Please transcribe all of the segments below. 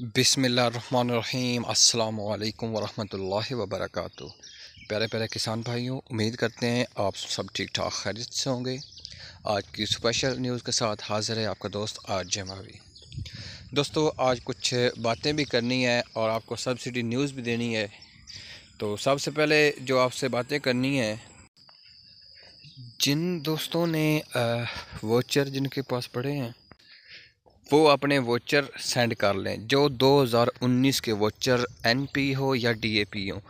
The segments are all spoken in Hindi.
बिसमीम् अल्लाम वरहमल वबरक प्यारे प्यारे किसान भाइयों उम्मीद करते हैं आप सब ठीक ठाक खैरियत से होंगे आज की स्पेशल न्यूज़ के साथ हाज़िर है आपका दोस्त आज जमावी दोस्तों आज कुछ बातें भी करनी है और आपको सब्सिडी न्यूज़ भी देनी है तो सबसे पहले जो आपसे बातें करनी है जिन दोस्तों ने वोचर जिनके पास पड़े हैं वो अपने वोचर सेंड कर लें जो 2019 के वोचर एनपी हो या डीएपी हो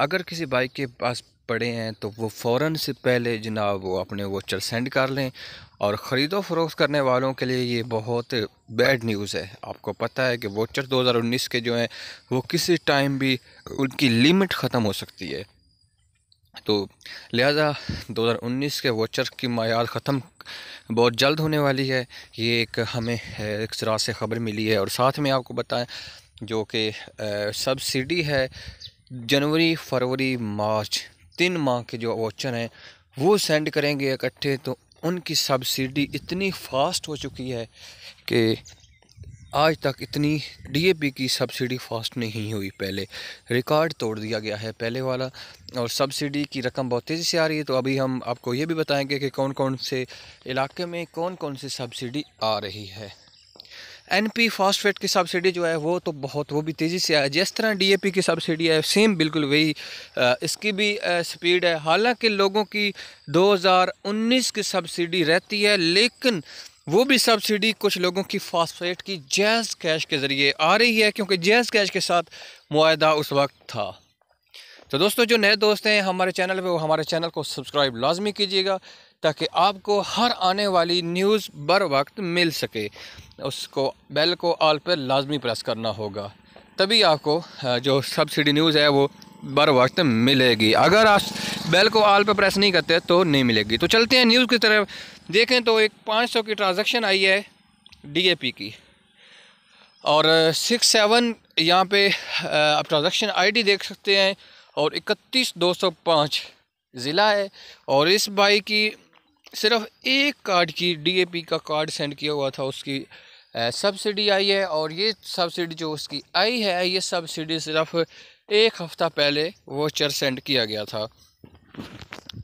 अगर किसी बाइक के पास पड़े हैं तो वो फ़ौर से पहले जनाब वो अपने वोचर सेंड कर लें और ख़रीदो फरोख्त करने वालों के लिए ये बहुत बैड न्यूज़ है आपको पता है कि वोचर 2019 के जो हैं वो किसी टाइम भी उनकी लिमिट ख़त्म हो सकती है तो लिहाजा 2019 के वोचर की मैाद ख़त्म बहुत जल्द होने वाली है ये एक हमें एक जरा से ख़बर मिली है और साथ में आपको बताएं जो कि सब्सिडी है जनवरी फरवरी मार्च तीन माह के जो वोचर हैं वो सेंड करेंगे इकट्ठे तो उनकी सब्सिडी इतनी फास्ट हो चुकी है कि आज तक इतनी डीएपी की सब्सिडी फास्ट नहीं हुई पहले रिकॉर्ड तोड़ दिया गया है पहले वाला और सब्सिडी की रकम बहुत तेज़ी से आ रही है तो अभी हम आपको ये भी बताएंगे कि कौन कौन से इलाके में कौन कौन सी सब्सिडी आ रही है एन पी फास्फेट की सब्सिडी जो है वो तो बहुत वो भी तेज़ी से आया जिस तरह डी ए पी की सब्सिडी है सेम बिल्कुल वही इसकी भी स्पीड है हालांकि लोगों की 2019 की सब्सिडी रहती है लेकिन वो भी सब्सिडी कुछ लोगों की फास्फेट की जैज़ कैश के ज़रिए आ रही है क्योंकि जैज़ कैश के साथ मुआदा उस वक्त था तो दोस्तों जो नए दोस्त हैं हमारे चैनल पे वो हमारे चैनल को सब्सक्राइब लाजमी कीजिएगा ताकि आपको हर आने वाली न्यूज़ बर वक्त मिल सके उसको बेल को आल पर लाजमी प्रेस करना होगा तभी आपको जो सब्सिडी न्यूज़ है वो बर वक्त मिलेगी अगर आप बेल को आल पर प्रेस नहीं करते तो नहीं मिलेगी तो चलते हैं न्यूज़ की तरफ देखें तो एक 500 की ट्रांजैक्शन आई है डीएपी की और सिक्स सेवन यहाँ पे आप ट्रांजैक्शन आईडी देख सकते हैं और इकतीस दो सौ पाँच ज़िला है और इस बाई की सिर्फ एक कार्ड की डीएपी का कार्ड सेंड किया हुआ था उसकी सब्सिडी आई है और ये सब्सिडी जो उसकी आई है ये सब्सिडी सिर्फ एक हफ़्ता पहले चर सेंड किया गया था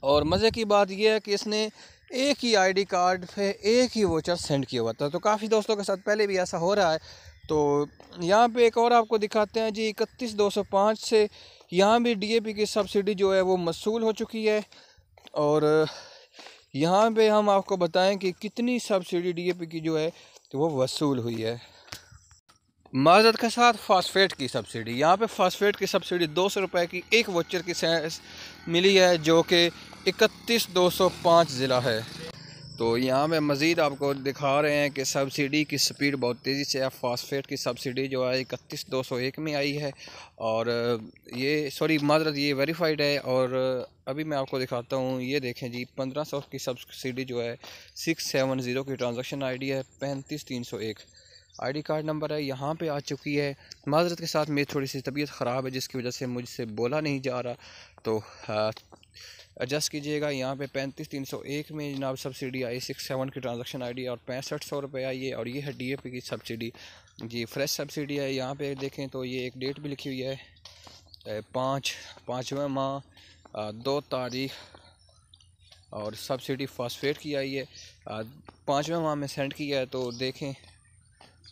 और मज़े की बात यह है कि इसने एक ही आईडी कार्ड पे एक ही वोचर सेंड किया हुआ था तो काफ़ी दोस्तों के साथ पहले भी ऐसा हो रहा है तो यहाँ पे एक और आपको दिखाते हैं जी इकतीस दो सौ पाँच से यहाँ भी डीएपी की सब्सिडी जो है वो मसूल हो चुकी है और यहाँ पे हम आपको बताएं कि कितनी सब्सिडी डीएपी की जो है तो वो वसूल हुई है माजद के साथ फास्फेट की सब्सिडी यहाँ पे फास्फेट की सब्सिडी दो सौ रुपये की एक वोचर की मिली है जो कि इकतीस दो सौ पाँच ज़िला है तो यहाँ पे मज़ीद आपको दिखा रहे हैं कि सब्सिडी की स्पीड बहुत तेज़ी से है फास्फेट की सब्सिडी जो है इकतीस दो सौ एक में आई है और ये सॉरी माजरत ये वेरीफाइड है और अभी मैं आपको दिखाता हूँ ये देखें जी पंद्रह सौ की सब्सिडी जो है सिक्स सेवन ज़ीरो की ट्रांजेक्शन आई डी है पैंतीस तीन सौ एक आईडी कार्ड नंबर है यहाँ पे आ चुकी है माजरत के साथ मेरी थोड़ी सी तबीयत ख़राब है जिसकी वजह से मुझसे बोला नहीं जा रहा तो एडजस्ट हाँ, कीजिएगा यहाँ पे पैंतीस तीन सौ एक में जनाब सब्सिडी आई सिक्स सेवन की ट्रांजैक्शन आईडी और पैंसठ सौ रुपये आई है और ये है डीएपी की सब्सिडी जी फ्रेश सब्सिडी है यहाँ पर देखें तो ये एक डेट भी लिखी हुई है पाँच पाँचवा माह दो तारीख और सब्सिडी फास्फेट की आई है पाँचवें माह में सेंड किया है तो देखें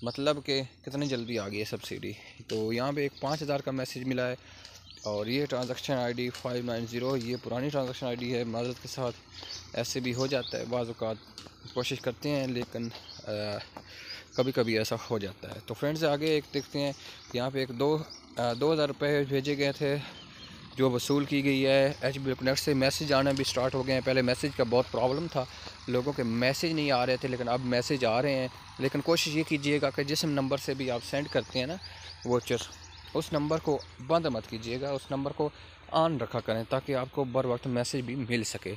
मतलब कि कितनी जल्दी आ गई है सब्सिडी तो यहाँ पे एक पाँच हज़ार का मैसेज मिला है और ये transaction ID five nine zero ये पुरानी ट्रांजैक्शन आईडी है मदद के साथ ऐसे भी हो जाता है बाज़ात कोशिश करते हैं लेकिन आ, कभी कभी ऐसा हो जाता है तो फ्रेंड्स आगे एक देखते हैं यहाँ पे एक दो आ, दो हज़ार रुपये भेजे गए थे जो वसूल की गई है एच बी कनेक्ट से मैसेज आना भी स्टार्ट हो गए हैं पहले मैसेज का बहुत प्रॉब्लम था लोगों के मैसेज नहीं आ रहे थे लेकिन अब मैसेज आ रहे हैं लेकिन कोशिश ये कीजिएगा कि जिस नंबर से भी आप सेंड करते हैं ना वोचर उस नंबर को बंद मत कीजिएगा उस नंबर को ऑन रखा करें ताकि आपको बर वक्त मैसेज भी मिल सके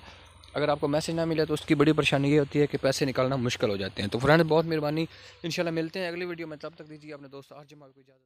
अगर आपको मैसेज ना मिले तो उसकी बड़ी परेशानी ये होती है कि पैसे निकालना मुश्किल हो जाते हैं तो फ्रेंड बहुत मेहरबानी इंशाल्लाह मिलते हैं अगली वीडियो में तब तक दीजिए अपने दोस्त आज जमाल को इजाज़त